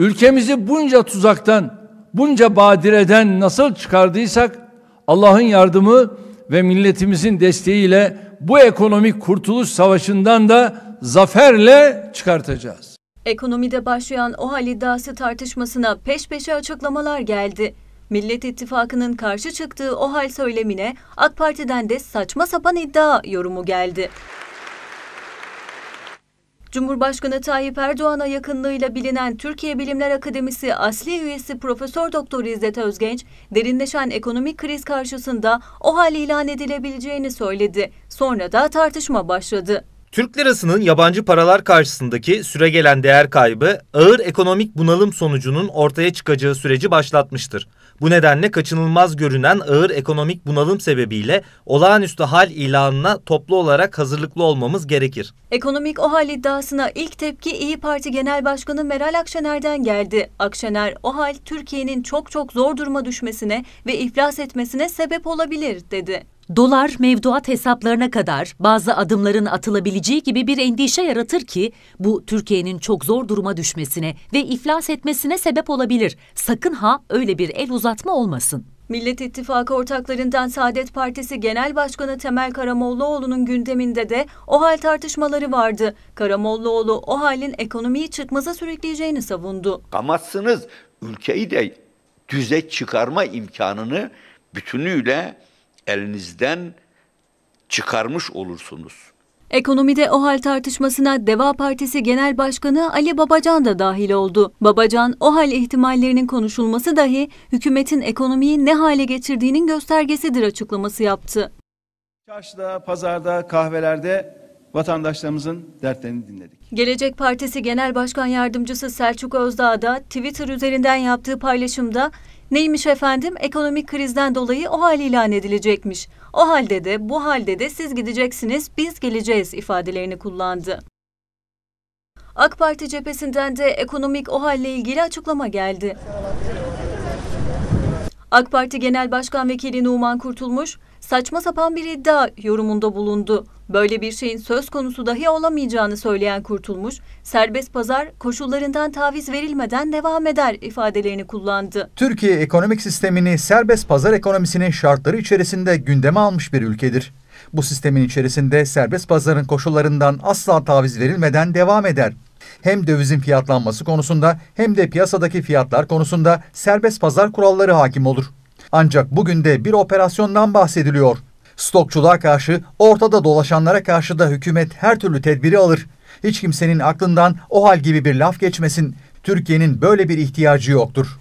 Ülkemizi bunca tuzaktan, bunca badireden nasıl çıkardıysak Allah'ın yardımı ve milletimizin desteğiyle bu ekonomik kurtuluş savaşından da zaferle çıkartacağız. Ekonomide başlayan o hal iddiası tartışmasına peş peşe açıklamalar geldi. Millet İttifakı'nın karşı çıktığı o hal söylemine AK Parti'den de saçma sapan iddia yorumu geldi. Cumhurbaşkanı Tayyip Erdoğan'a yakınlığıyla bilinen Türkiye Bilimler Akademisi asli üyesi Profesör Doktor İzzet Özgenç, derinleşen ekonomik kriz karşısında o hal ilan edilebileceğini söyledi. Sonra da tartışma başladı. Türk lirasının yabancı paralar karşısındaki süregelen değer kaybı ağır ekonomik bunalım sonucunun ortaya çıkacağı süreci başlatmıştır. Bu nedenle kaçınılmaz görünen ağır ekonomik bunalım sebebiyle olağanüstü hal ilanına toplu olarak hazırlıklı olmamız gerekir. Ekonomik o hal iddiasına ilk tepki İyi Parti Genel Başkanı Meral Akşener'den geldi. Akşener o hal Türkiye'nin çok çok zor duruma düşmesine ve iflas etmesine sebep olabilir dedi dolar mevduat hesaplarına kadar bazı adımların atılabileceği gibi bir endişe yaratır ki bu Türkiye'nin çok zor duruma düşmesine ve iflas etmesine sebep olabilir. Sakın ha öyle bir el uzatma olmasın. Millet İttifakı ortaklarından Saadet Partisi Genel Başkanı Temel Karamollaoğlu'nun gündeminde de o hal tartışmaları vardı. Karamollaoğlu o halin ekonomiyi çıkmaza sürükleyeceğini savundu. Kamazsınız ülkeyi de düze çıkarma imkanını bütünüyle elinizden çıkarmış olursunuz. Ekonomide o hal tartışmasına Deva Partisi Genel Başkanı Ali Babacan da dahil oldu. Babacan, o hal ihtimallerinin konuşulması dahi hükümetin ekonomiyi ne hale getirdiğinin göstergesidir açıklaması yaptı. Çarşıda, pazarda, kahvelerde vatandaşlarımızın dertlerini dinledik. Gelecek Partisi Genel Başkan Yardımcısı Selçuk Özdağ da Twitter üzerinden yaptığı paylaşımda Neymiş efendim? Ekonomik krizden dolayı o hal ilan edilecekmiş. O halde de bu halde de siz gideceksiniz, biz geleceğiz ifadelerini kullandı. AK Parti cephesinden de ekonomik o halle ilgili açıklama geldi. AK Parti Genel Başkan Vekili Numan Kurtulmuş, saçma sapan bir iddia yorumunda bulundu. Böyle bir şeyin söz konusu dahi olamayacağını söyleyen Kurtulmuş, serbest pazar koşullarından taviz verilmeden devam eder ifadelerini kullandı. Türkiye ekonomik sistemini serbest pazar ekonomisinin şartları içerisinde gündeme almış bir ülkedir. Bu sistemin içerisinde serbest pazarın koşullarından asla taviz verilmeden devam eder. Hem dövizin fiyatlanması konusunda hem de piyasadaki fiyatlar konusunda serbest pazar kuralları hakim olur. Ancak bugün de bir operasyondan bahsediliyor. Stokçuluğa karşı, ortada dolaşanlara karşı da hükümet her türlü tedbiri alır. Hiç kimsenin aklından o hal gibi bir laf geçmesin. Türkiye'nin böyle bir ihtiyacı yoktur.